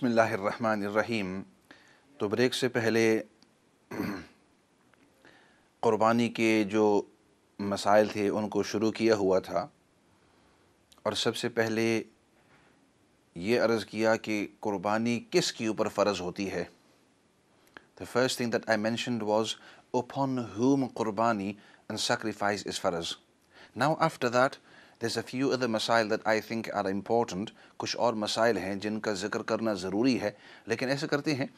बसमीम तो ब्रेक से पहले क़ुरबानी के जो मसाइल थे उनको शुरू किया हुआ था और सबसे पहले ये अर्ज़ किया कि क़ुरबानी किस के ऊपर फ़र्ज़ होती है the first thing that I mention was upon whom क़ुरबानी एंड sacrifice इज़ फ़र्ज़ now after that there's a few other मसाइल that I think are important कुछ और मसाइल हैं जिनका जिक्र करना ज़रूरी है लेकिन ऐसे करते हैं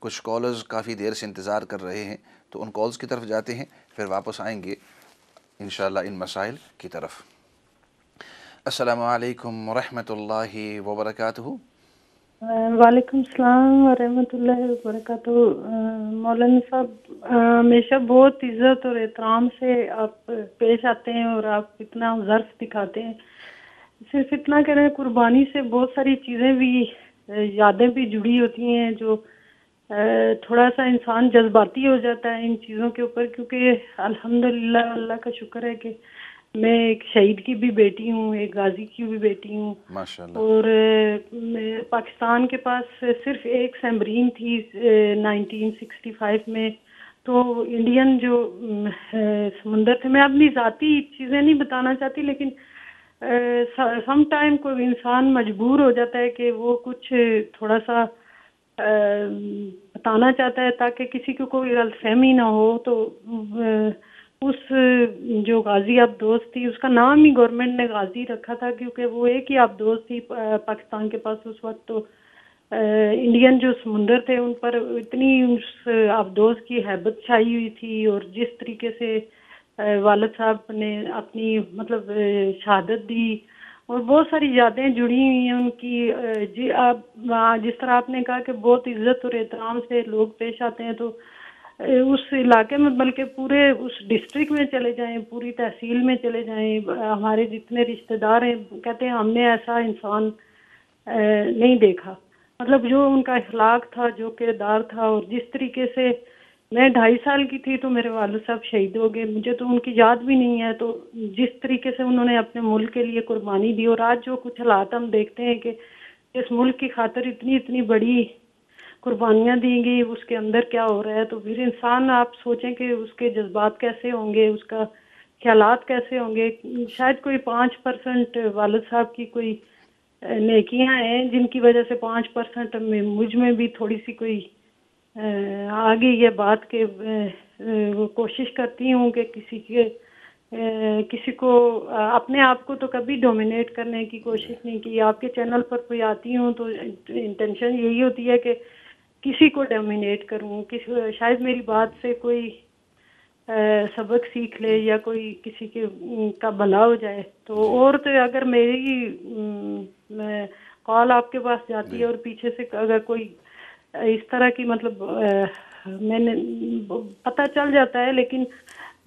कुछ कॉलर्स काफ़ी देर से इंतज़ार कर रहे हैं तो उन कॉल्स की तरफ जाते हैं फिर वापस आएंगे इन इन मसाइल की तरफ असलकम वरहमल वबरकू अं, वालेकुम सलाम वरहमतुल्लाह वरकत अं, मौलाना साहब अं, हमेशा बहुत इज़्ज़त और एहतराम से आप पेश आते हैं और आप इतना ज़र्फ दिखाते हैं सिर्फ इतना कह रहे हैं कुर्बानी से बहुत सारी चीज़ें भी यादें भी जुड़ी होती हैं जो थोड़ा सा इंसान जज्बाती हो जाता है इन चीज़ों के ऊपर क्योंकि अल्हम्दुलिल्लाह अल्लाह का शुक्र है कि मैं एक शहीद की भी बेटी हूँ एक गाजी की भी बेटी हूँ और पाकिस्तान के पास सिर्फ एक सैमरीन थी 1965 में तो इंडियन जो समंदर थे मैं अपनी ज़ाती चीज़ें नहीं बताना चाहती लेकिन सम टाइम कोई इंसान मजबूर हो जाता है कि वो कुछ थोड़ा सा बताना चाहता है ताकि किसी को कोई गलतफहमी ना हो तो उस जो गाजी आप दोस्त थी उसका नाम ही गवर्नमेंट ने गाजी रखा था क्योंकि वो एक ही आप दोस्त थी पाकिस्तान के पास उस वक्त तो इंडियन जो समुंदर थे उन पर इतनी उस आप दोस्त की हैबत छाई हुई थी और जिस तरीके से वालद साहब ने अपनी मतलब शहादत दी और बहुत सारी यादें जुड़ी हुई हैं उनकी जी आप हाँ, जिस तरह आपने कहा कि बहुत इज्जत और एहतराम से लोग पेश आते हैं तो उस इलाके में बल्कि पूरे उस डिस्ट्रिक्ट में चले जाएं पूरी तहसील में चले जाएं हमारे जितने रिश्तेदार हैं कहते हैं हमने ऐसा इंसान नहीं देखा मतलब जो उनका अखलाक था जो किरदार था और जिस तरीके से मैं ढाई साल की थी तो मेरे वालद साहब शहीद हो गए मुझे तो उनकी याद भी नहीं है तो जिस तरीके से उन्होंने अपने मुल्क के लिए कुर्बानी दी और आज जो कुछ हालात हम देखते हैं कि इस मुल्क की खातर इतनी इतनी बड़ी कुर्बानियाँ देंगी उसके अंदर क्या हो रहा है तो फिर इंसान आप सोचें कि उसके जज्बात कैसे होंगे उसका ख्याल कैसे होंगे शायद कोई पाँच परसेंट वालद साहब की कोई नेकियां हैं जिनकी वजह से पाँच परसेंट में मुझ में भी थोड़ी सी कोई आ गई है बात के वो कोशिश करती हूँ कि किसी के किसी को अपने आप को तो कभी डोमिनेट करने की कोशिश नहीं की आपके चैनल पर कोई आती हूँ तो इंटेंशन यही होती है कि किसी को डोमिनेट करूँ किसी शायद मेरी बात से कोई आ, सबक सीख ले या कोई किसी के का भला हो जाए तो और तो अगर मेरी कॉल आपके पास जाती है और पीछे से अगर कोई इस तरह की मतलब आ, मैंने पता चल जाता है लेकिन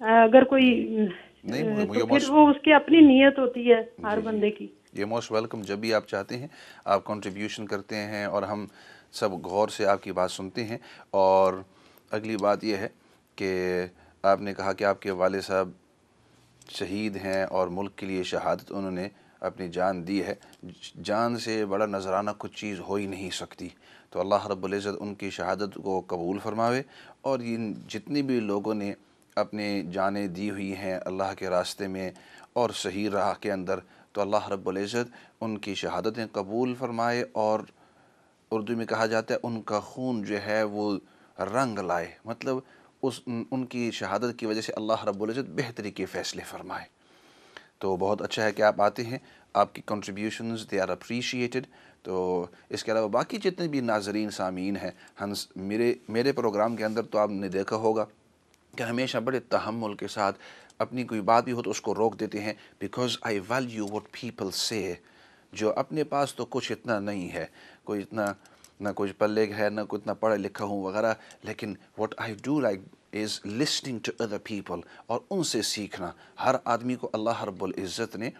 आ, अगर कोई नहीं, तो फिर वो उसकी अपनी नीयत होती है हर बंदे की ये मोस्ट वेलकम जब भी आप चाहते हैं आप कंट्रीब्यूशन करते हैं और हम सब गौर से आपकी बात सुनते हैं और अगली बात यह है कि आपने कहा कि आपके वाले साहब शहीद हैं और मुल्क के लिए शहादत उन्होंने अपनी जान दी है जान से बड़ा नजराना कुछ चीज़ हो ही नहीं सकती तो अल्लाह रब्ज़त उनकी शहादत को कबूल फरमावे और इन जितने भी लोगों ने अपने जानें दी हुई हैं अल्लाह के रास्ते में और सही राह के अंदर तो अल्लाह रब्ज़त उनकी शहादतें कबूल फरमाए और उर्दू में कहा जाता है उनका खून जो है वो रंग लाए मतलब उस उनकी शहादत की वजह से अल्लाह रब्ज़त बेहतरी के फ़ैसले फ़रमाए तो बहुत अच्छा है कि आप आते हैं आपकी कंट्रीब्यूशन दे आर अप्रीशिएटेड तो इसके अलावा बाकी जितने भी नाजरीन सामीन हैं हंस मेरे मेरे प्रोग्राम के अंदर तो आपने देखा होगा कि हमेशा बड़े तहमुल के साथ अपनी कोई बात भी हो तो उसको रोक देते हैं because I value what people से जो अपने पास तो कुछ इतना नहीं है कोई इतना ना कुछ पल्ले है ना कुछ इतना पढ़ा लिखा हूँ वगैरह लेकिन what I do like is listening to other people और उनसे सीखना हर आदमी को अल्लाह रब्बुल इज़्ज़त ने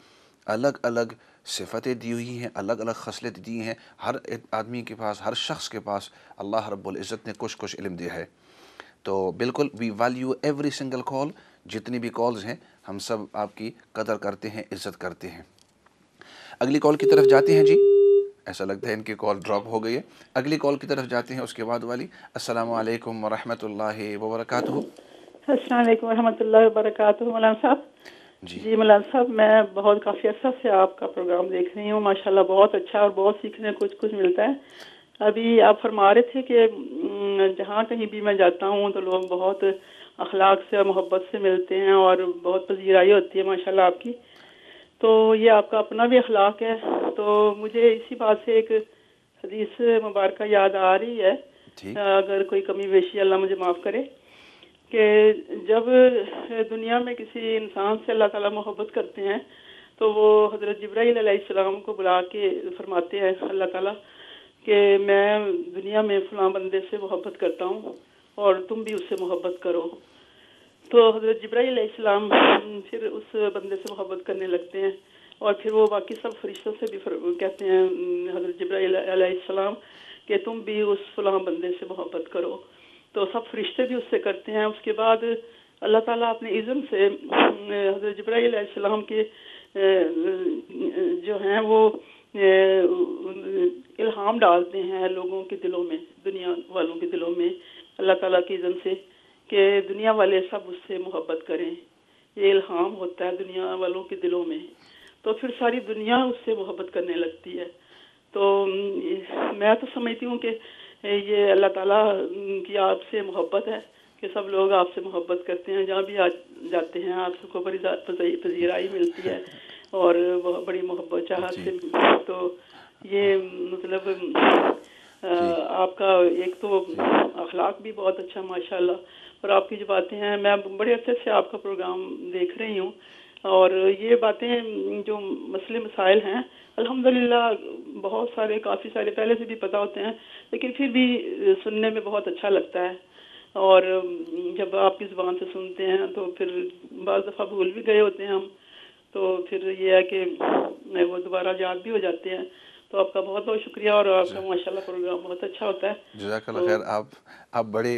अलग अलग सिफतें दी हुई हैं अलग अलग खसलत दी हैं हर आदमी के पास हर शख्स के पास अल्लाह रब्बुल इज़्ज़त ने कुछ कुछ इल्म दिया है तो बिल्कुल we value every single call जितनी भी कॉल्स हैं हम सब आपकी कदर करते हैं इज़्ज़त करते हैं अगली कॉल की तरफ जाते हैं जी ऐसा लगता है इनकी कॉल ड्रॉप हो गई है अगली कॉल की तरफ जाते हैं उसके बाद वाली असल वालेकुम वरहमतुल्लाहि वबरकातुहू अस्सलाम साहब जी जी मौलाना साहब मैं बहुत काफ़ी अर्सा से आपका प्रोग्राम देख रही हूँ माशाल्लाह बहुत अच्छा और बहुत सीखने कुछ कुछ मिलता है अभी आप फरमा रहे थे कि जहाँ कहीं भी मैं जाता हूँ तो लोग बहुत अखलाक से और मोहब्बत से मिलते हैं और बहुत पजीराई होती है माशाल्लाह आपकी तो ये आपका अपना भी अखलाक है तो मुझे इसी बात से एक हदीस मुबारक याद आ रही है अगर कोई कमी बेशी अल्लाह मुझे माफ़ करे कि जब दुनिया में किसी इंसान से अल्लाह ताला मोहब्बत करते हैं तो वो हज़रत जब्राईसम को बुला के फरमाते हैं अल्लाह ताला कि मैं दुनिया में फलां बंदे से मोहब्बत करता हूँ और तुम भी उससे मोहब्बत करो तो हजरत जब्राईसम फिर उस बंदे से मोहब्बत करने लगते हैं और फिर वो बाकी सब फरिश्तों से भी कहते हैं हजरत जब्राईसम कि तुम भी उस फलाम बंदे से मोहब्बत करो तो सब फरिश्ते भी उससे करते हैं उसके बाद अल्लाह ताला अपने इज़म से हजरत जब्राईसम के जो हैं वो इल्हाम डालते हैं लोगों के दिलों में दुनिया वालों के दिलों में अल्लाह ताला के इज़म से कि दुनिया वाले सब उससे मोहब्बत करें ये इल्हाम होता है दुनिया वालों के दिलों में तो फिर सारी दुनिया उससे मोहब्बत करने लगती है तो मैं तो समझती हूँ कि ये अल्लाह ताला की आपसे मोहब्बत है कि सब लोग आपसे मोहब्बत करते हैं जहाँ भी आ जाते हैं आप सबको बड़ी पजीराई मिलती है और बहुत बड़ी मोहब्बत चाहते तो ये मतलब आपका एक तो अखलाक भी बहुत अच्छा माशाल्लाह और आपकी जो बातें हैं मैं बड़े अच्छे से आपका प्रोग्राम देख रही हूँ और ये बातें जो मसले मसाइल हैं अल्हम्दुलिल्लाह बहुत सारे काफ़ी सारे पहले से भी पता होते हैं लेकिन फिर भी सुनने में बहुत अच्छा लगता है और जब आपकी ज़ुबान से सुनते हैं तो फिर बज दफ़ा भूल भी गए होते हैं हम तो फिर ये है कि वो दोबारा याद भी हो जाते हैं तो आपका बहुत बहुत शुक्रिया और आपका माशाल्लाह प्रोग्राम बहुत अच्छा होता है जजाक तो, खैर आप आप बड़े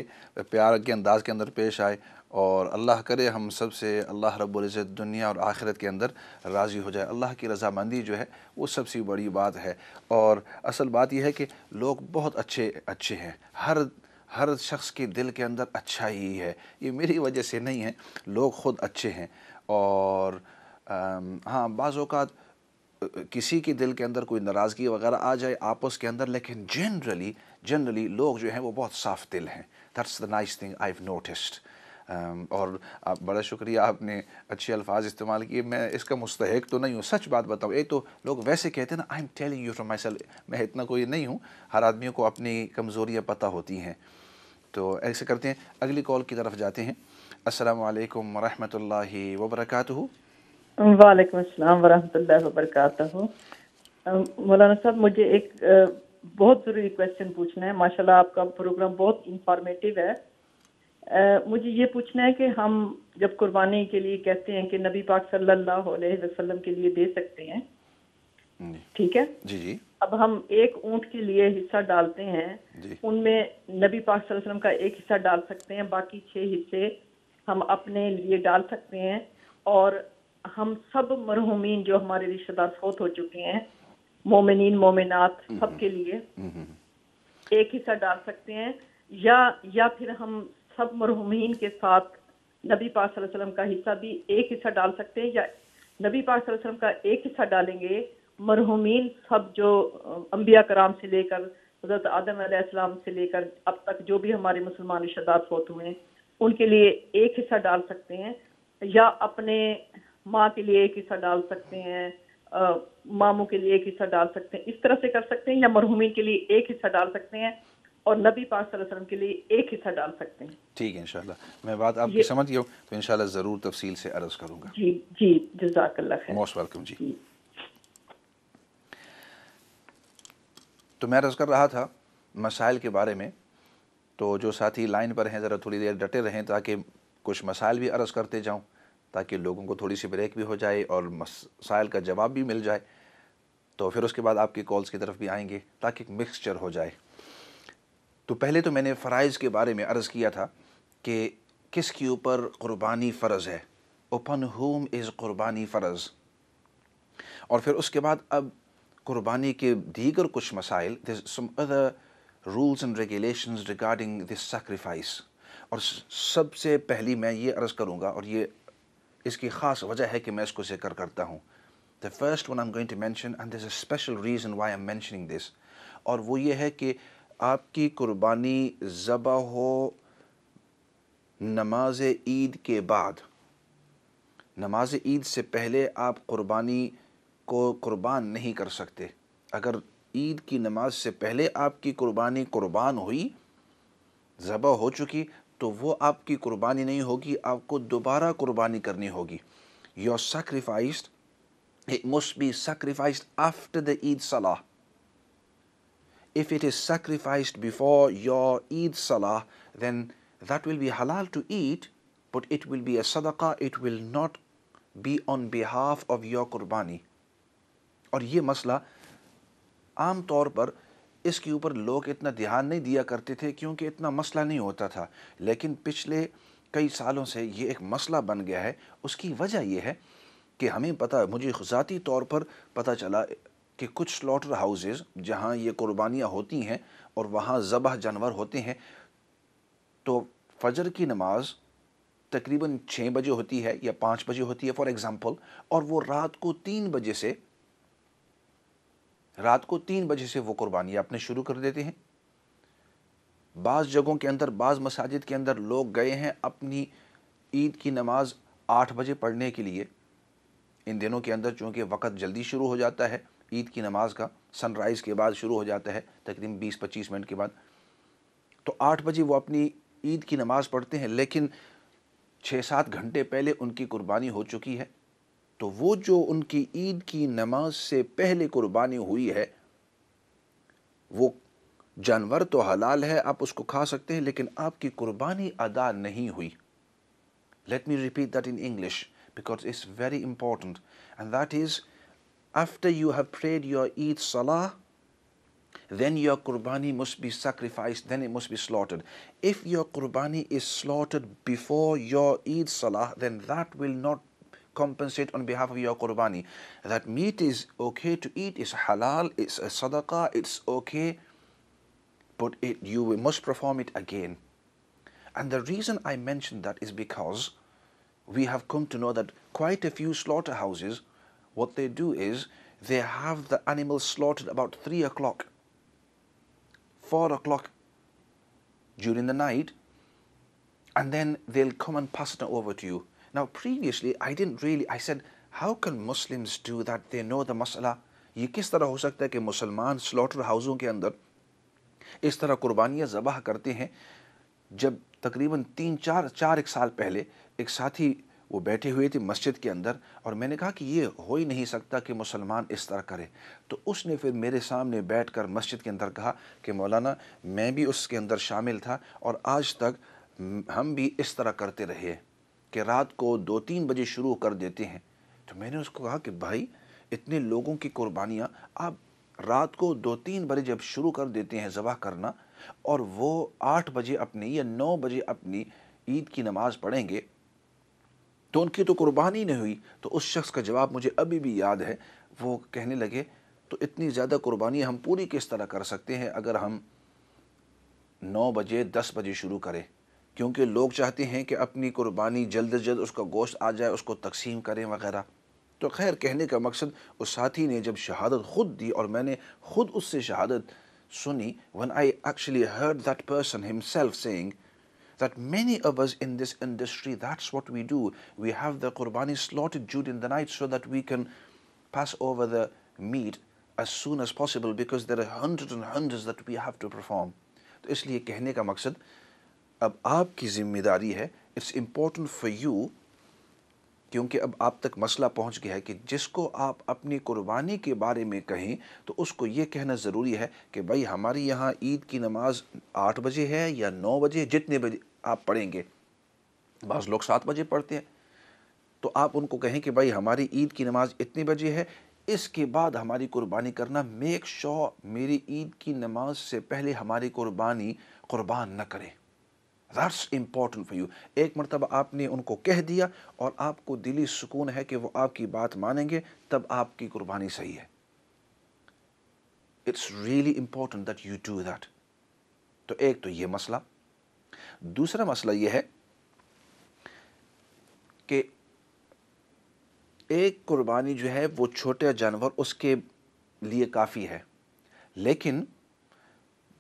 प्यार के अंदाज के अंदर पेश आए और अल्लाह करे हम सब से अल्लाह रब्ज़त दुनिया और आखिरत के अंदर राज़ी हो जाए अल्लाह की रजामंदी जो है वो सबसे बड़ी बात है और असल बात यह है कि लोग बहुत अच्छे अच्छे हैं हर हर शख्स के दिल के अंदर अच्छा ही है ये मेरी वजह से नहीं है लोग ख़ुद अच्छे हैं और आ, हाँ बाज़ किसी के दिल के अंदर कोई नाराज़गी वगैरह आ जाए आपस के अंदर लेकिन जनरली जनरली लोग जो हैं वो बहुत साफ दिल हैं that's the nice thing I have noticed और आप बड़ा शुक्रिया आपने अच्छे अल्फाज इस्तेमाल किए मैं इसका मुस्तक तो नहीं हूँ सच बात बताऊँ एक तो लोग वैसे कहते हैं ना I am telling you from myself मैं इतना कोई नहीं हूँ हर आदमी को अपनी कमज़ोरियाँ पता होती हैं तो ऐसे करते हैं अगली कॉल की तरफ जाते हैं असलकम वरहमल वर्का वालेकुम अस्सलाम मौलाना साहब मुझे एक बहुत ज़रूरी क्वेश्चन पूछना है माशाल्लाह आपका प्रोग्राम बहुत इंफॉर्मेटिव है आ, मुझे ये पूछना है कि हम जब कुर्बानी के लिए कहते हैं कि नबी पाक सल्लल्लाहु अलैहि वसल्लम के लिए दे सकते हैं ठीक है जी जी अब हम एक ऊंट के लिए हिस्सा डालते हैं उनमें नबी पाक सल्लल्लाहु अलैहि वसल्लम का एक हिस्सा डाल सकते हैं बाकी छह हिस्से हम अपने लिए डाल सकते हैं और हम सब मरहूमिन जो हमारे रिश्तेदार फोत हो चुके हैं मोमिन मोमिनत हम्म, हम्म। सब के लिए हम्म, एक हिस्सा डाल सकते हैं या या फिर हम सब मरहूमिन के साथ नबी पाक वसल्लम का हिस्सा भी एक हिस्सा डाल सकते हैं या नबी पाक वसल्लम का एक हिस्सा डालेंगे मरहूमिन सब जो अम्बिया कराम से लेकर हजरत आदम आसमाम से लेकर अब तक जो भी हमारे मुसलमान रिश्तेदार फोत हुए हैं उनके लिए एक हिस्सा डाल सकते हैं या अपने माँ के लिए एक हिस्सा डाल सकते हैं मामों के लिए एक हिस्सा डाल सकते हैं इस तरह से कर सकते हैं या मरहूमी के लिए एक हिस्सा डाल सकते हैं और नबी पाक वसल्लम के लिए एक हिस्सा डाल सकते हैं ठीक है इंशाल्लाह मैं बात आपकी समझ गया तो इंशाल्लाह ज़रूर तफसील से अर्ज़ करूंगा जी जी जजाकल्ला मोस्ट वेलकम जी, तो मैं रज़ कर रहा था मसाइल के बारे में तो जो साथी लाइन पर हैं ज़रा थोड़ी देर डटे रहें ताकि कुछ मसाइल भी अर्ज़ करते जाऊं ताकि लोगों को थोड़ी सी ब्रेक भी हो जाए और मसाइल का जवाब भी मिल जाए तो फिर उसके बाद आपकी कॉल्स की तरफ भी आएंगे ताकि एक मिक्सचर हो जाए तो पहले तो मैंने फ़राइज़ के बारे में अर्ज़ किया था कि किस के ऊपर क़ुरबानी फ़र्ज़ है ओपन होम इज़ क़ुरबानी फ़र्ज़ और फिर उसके बाद अब क़ुरबानी के दीगर कुछ मसाइल some other rules and regulations regarding this sacrifice और सबसे पहली मैं ये अर्ज़ करूँगा और ये इसकी ख़ास वजह है कि मैं इसको जिक्र करता हूँ the first one I am going to mention and this special reason why am mentioning this और वो ये है कि आपकी कुर्बानी ज़बा हो नमाज ईद के बाद नमाज ईद से पहले आप कुर्बानी को कुर्बान नहीं कर सकते अगर ईद की नमाज से पहले आपकी कुर्बानी कुर्बान हुई ज़बा हो चुकी तो वो आपकी कुर्बानी नहीं होगी आपको दोबारा कुर्बानी करनी होगी your sacrificed it must be sacrificed after the Eid Salah. If it is sacrificed before your Eid Salah, then that will be halal to eat, but it will be a sadaqah, it will not be on behalf of your qurbani. और ये मसला आम तौर पर इसके ऊपर लोग इतना ध्यान नहीं दिया करते थे क्योंकि इतना मसला नहीं होता था लेकिन पिछले कई सालों से ये एक मसला बन गया है उसकी वजह यह है कि हमें पता मुझे ज़ाती तौर पर पता चला कि कुछ स्लॉटर हाउसेज जहाँ ये कुर्बानियाँ होती हैं और वहाँ ज़बह जानवर होते हैं तो फजर की नमाज तकरीबन छः बजे होती है या पाँच बजे होती है फॉर एग्ज़ाम्पल और वो रात को तीन बजे से रात को तीन बजे से वो कुर्बानी अपने शुरू कर देते हैं बाज़ जगहों के अंदर बाज़ मसाजिद के अंदर लोग गए हैं अपनी ईद की नमाज़ आठ बजे पढ़ने के लिए इन दिनों के अंदर चूँकि वक़्त जल्दी शुरू हो जाता है ईद की नमाज़ का सनराइज़ के बाद शुरू हो जाता है तकरीबन बीस पच्चीस मिनट के बाद तो आठ बजे वो अपनी ईद की नमाज़ पढ़ते हैं लेकिन छः सात घंटे पहले उनकी कुर्बानी हो चुकी है तो वो जो उनकी ईद की नमाज से पहले कुर्बानी हुई है वो जानवर तो हलाल है आप उसको खा सकते हैं लेकिन आपकी कुर्बानी अदा नहीं हुई let me repeat that in English because it's very important and that is after you have prayed your Eid Salah, then your Qurbani must be sacrificed, then it must be slaughtered. If your Qurbani is slaughtered before your Eid Salah, then that will not compensate on behalf of your qurbani. That meat is okay to eat, it's halal, it's a sadaqah, it's okay, but it, you must perform it again. And the reason I mention that is because we have come to know that quite a few slaughterhouses, what they do is they have the animal slaughtered about 3 o'clock, 4 o'clock during the night, and then they'll come and pass it over to you. Now, previously, I didn't really, I said, how can Muslims do that? They know the mas'ala. ये किस तरह हो सकता है कि मुसलमान slaughter हाउसों के अंदर इस तरह कुर्बानियाँ ज़बह करते हैं जब तकरीबन तीन चार चार एक साल पहले एक साथी वो बैठे हुए थे मस्जिद के अंदर और मैंने कहा कि ये हो ही नहीं सकता कि मुसलमान इस तरह करे तो उसने फिर मेरे सामने बैठकर मस्जिद के अंदर कहा कि मौलाना मैं भी उसके अंदर शामिल था और आज तक हम भी इस तरह करते रहे कि रात को दो तीन बजे शुरू कर देते हैं तो मैंने उसको कहा कि भाई इतने लोगों की कुर्बानियाँ आप रात को दो तीन बजे जब शुरू कर देते हैं ज़बह करना और वो आठ बजे अपनी या नौ बजे अपनी ईद की नमाज़ पढ़ेंगे तो उनकी तो कुर्बानी नहीं हुई तो उस शख्स का जवाब मुझे अभी भी याद है वो कहने लगे तो इतनी ज़्यादा कुर्बानी हम पूरी किस तरह कर सकते हैं अगर हम नौ बजे दस बजे शुरू करें क्योंकि लोग चाहते हैं कि अपनी कुर्बानी जल्द जल्द उसका गोश्त आ जाए उसको तकसीम करें वगैरह तो खैर कहने का मकसद उस साथी ने जब शहादत खुद दी और मैंने खुद उससे शहादत सुनी one I actually heard that person himself saying that many hours in this industry that's what we do we have the कुर्बानी slot due in the night so that we can pass over the meat as soon as possible because there are hundred and hundred that we have to perform तो इसलिए कहने का मकसद अब आपकी ज़िम्मेदारी है इट्स इम्पोर्टेंट फॉर यू क्योंकि अब आप तक मसला पहुंच गया है कि जिसको आप अपनी कुर्बानी के बारे में कहें तो उसको ये कहना ज़रूरी है कि भाई हमारी यहाँ ईद की नमाज़ आठ बजे है या नौ बजे जितने बजे आप पढ़ेंगे बस लोग सात बजे पढ़ते हैं तो आप उनको कहें कि भाई हमारी ईद की नमाज़ इतने बजे है इसके बाद हमारी कुर्बानी करना मेक श्योर मेरी ईद की नमाज से पहले हमारी कुर्बानी कुर्बान न करें दैट्स इम्पॉर्टेंट फॉर यू एक मरतब आपने उनको कह दिया और आपको दिली सुकून है कि वो आपकी बात मानेंगे तब आपकी कुर्बानी सही है it's really important that you do that तो एक तो ये मसला दूसरा मसला ये है कि एक कुर्बानी जो है वो छोटे जानवर उसके लिए काफ़ी है लेकिन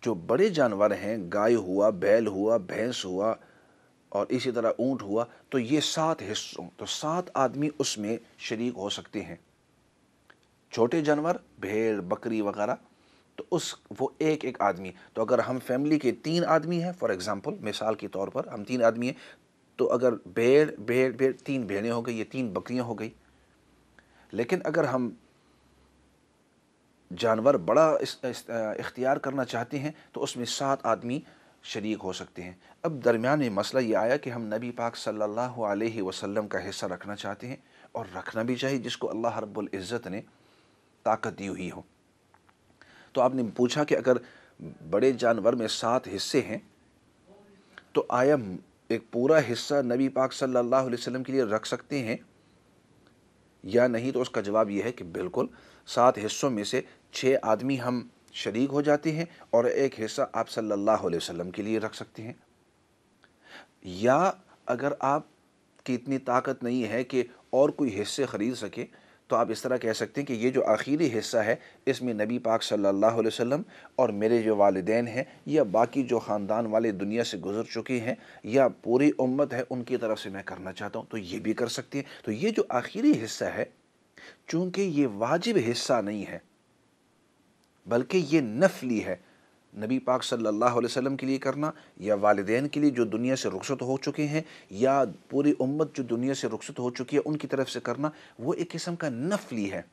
जो बड़े जानवर हैं गाय हुआ बैल हुआ भैंस हुआ और इसी तरह ऊँट हुआ तो ये सात हिस्सों तो सात आदमी उसमें शरीक हो सकते हैं छोटे जानवर भेड़ बकरी वगैरह तो उस वो एक एक आदमी तो अगर हम फैमिली के तीन आदमी हैं फॉर एग्ज़ाम्पल मिसाल के तौर पर हम तीन आदमी हैं तो अगर भेड़ भेड़ भेड़ तीन भेड़ें हो गई ये तीन बकरियां हो गई लेकिन अगर हम जानवर बड़ा इख्तियार करना चाहते हैं तो उसमें सात आदमी शरीक हो सकते हैं अब दरमियान में मसला ये आया कि हम नबी पाक सल्लल्लाहु अलैहि वसल्लम का हिस्सा रखना चाहते हैं और रखना भी चाहिए जिसको अल्लाह रब्बुल इज़्ज़त ने ताकत दी हुई हो तो आपने पूछा कि अगर बड़े जानवर में सात हिस्से हैं तो आया एक पूरा हिस्सा नबी पाक सल्लल्लाहु अलैहि वसल्लम के लिए रख सकते हैं या नहीं तो उसका जवाब यह है कि बिल्कुल सात हिस्सों में से छः आदमी हम शरीक हो जाते हैं और एक हिस्सा आप सल्लल्लाहु अलैहि वसल्लम के लिए रख सकते हैं या अगर आप की इतनी ताकत नहीं है कि और कोई हिस्से ख़रीद सके तो आप इस तरह कह सकते हैं कि ये जो आखिरी हिस्सा है इसमें नबी पाक सल्लल्लाहु अलैहि वसल्लम और मेरे जो वालदेन हैं या बाकी जो ख़ानदान वाले दुनिया से गुजर चुके हैं या पूरी उम्मत है उनकी तरफ से मैं करना चाहता हूँ तो ये भी कर सकती हैं तो ये जो आखिरी हिस्सा है चूँकि ये वाजिब हिस्सा नहीं है बल्कि ये नफली है नबी पाक सल्लल्लाहु अलैहि वसल्लम के लिए करना या वालदेन के लिए जो दुनिया से रुखसत हो चुके हैं या पूरी उम्मत जो दुनिया से रुखसत हो चुकी है उनकी तरफ से करना वो एक किस्म का नफली है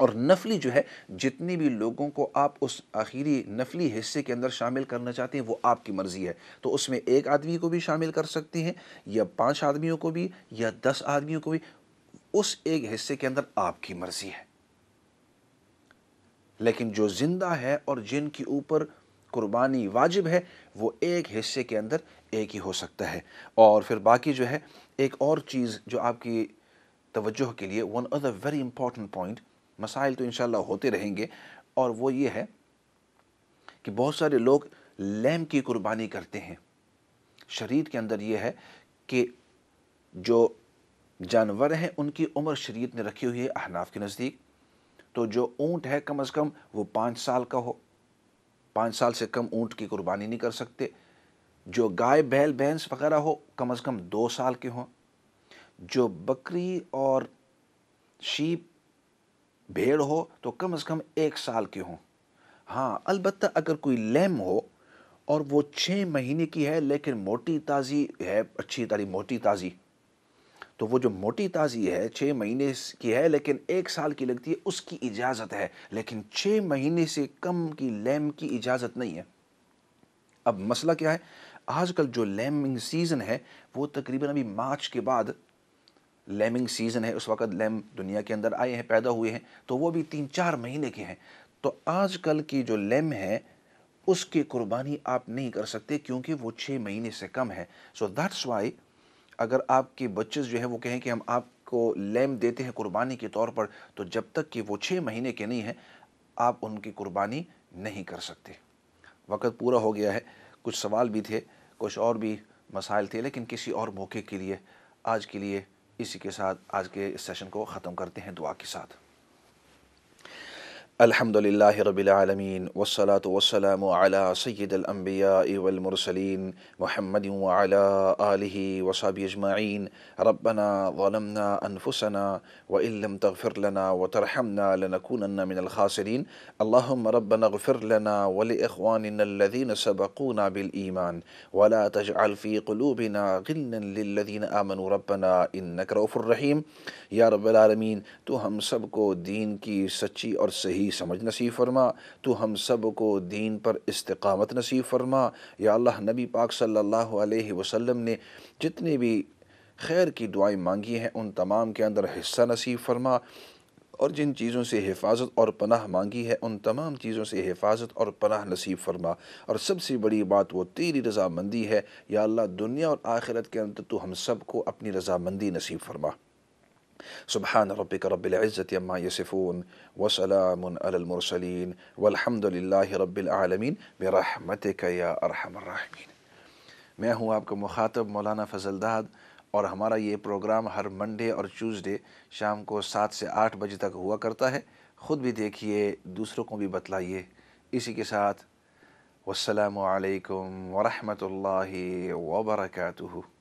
और नफली जो है जितने भी लोगों को आप उस आखिरी नफली हिस्से के अंदर शामिल करना चाहते हैं वो आपकी मर्ज़ी है तो उसमें एक आदमी को भी शामिल कर सकते हैं या पाँच आदमियों को भी या दस आदमियों को भी उस एक हिस्से के अंदर आपकी मर्ज़ी है लेकिन जो ज़िंदा है और जिनके ऊपर कुर्बानी वाजिब है वो एक हिस्से के अंदर एक ही हो सकता है और फिर बाकी जो है एक और चीज़ जो आपकी तवज्जो के लिए one other very important point मसाइल तो इन होते रहेंगे और वो ये है कि बहुत सारे लोग लैम की कुर्बानी करते हैं शरीर के अंदर ये है कि जो जानवर हैं उनकी उम्र शरीत ने रखी हुई है अहनाफ के नज़दीक तो जो ऊँट है कम अज़ कम वो पाँच साल का हो पाँच साल से कम ऊँट की कुर्बानी नहीं कर सकते जो गाय बैल भैंस वगैरह हो कम अज़ कम दो साल के हों जो बकरी और शीप भेड़ हो तो कम अज़ कम एक साल के हों हाँ अलबत्त अगर कोई लेम हो और वो छः महीने की है लेकिन मोटी ताज़ी है अच्छी तारी मोटी ताज़ी तो वो जो मोटी ताज़ी है छः महीने की है लेकिन एक साल की लगती है उसकी इजाज़त है लेकिन छः महीने से कम की लैम की इजाज़त नहीं है अब मसला क्या है आजकल जो लैमिंग सीज़न है वो तकरीबन अभी मार्च के बाद लैमिंग सीज़न है उस वक्त लैम दुनिया के अंदर आए हैं पैदा हुए हैं तो वो भी तीन चार महीने के हैं तो आजकल की जो लैम है उसकी कुर्बानी आप नहीं कर सकते क्योंकि वो छः महीने से कम है सो दैट्स वाई अगर आपके बच्चे जो हैं वो कहें कि हम आपको लैम देते हैं कुर्बानी के तौर पर तो जब तक कि वो छः महीने के नहीं हैं आप उनकी कुर्बानी नहीं कर सकते वक्त पूरा हो गया है कुछ सवाल भी थे कुछ और भी मसाइल थे लेकिन किसी और मौके के लिए आज के लिए इसी के साथ आज के सेशन को ख़त्म करते हैं दुआ के साथ الحمد لله رب العالمين والصلاة والسلام على سيد الأنبياء والمرسلين محمد وعلى آله وصحبه أجمعين ربنا ظلمنا أنفسنا وإن لم تغفر لنا وترحمنا لنكونن من الخاسرين اللهم ربنا اغفر لنا ولإخواننا الذين سبقونا بالإيمان ولا تجعل في قلوبنا غلا للذين آمنوا ربنا إنك رؤوف رحيم يا رب العالمين تو ہم سب کو دین کی سچی اور صحیح समझ नसीब फरमा तो हम सब को दीन पर इस्तकामत नसीब फरमा या अल्लाह नबी पाक सल्लल्लाहु अलैहि वसल्लम ने जितनी भी खैर की दुआएं मांगी हैं उन तमाम के अंदर हिस्सा नसीब फरमा और जिन चीज़ों से हिफाजत और पनाह मांगी है उन तमाम चीज़ों से हिफाजत और पनाह नसीब फरमा और सबसे बड़ी बात वो तेरी रजामंदी है या अल्लाह दुनिया और आखिरत के अंदर तो हम सब को अपनी रजामंदी नसीब फरमा سبحان ربك رب العزة عما يصفون وسلام على المرسلين والحمد لله رب العالمين برحمتك या अरहम राहमीन मैं हूं आपका मुखातब मौलाना फजल दाद और हमारा ये प्रोग्राम हर मंडे और ट्यूसडे शाम को सात से आठ बजे तक हुआ करता है ख़ुद भी देखिए दूसरों को भी बतलाइए इसी के साथ वालकम वरहमल वबरकू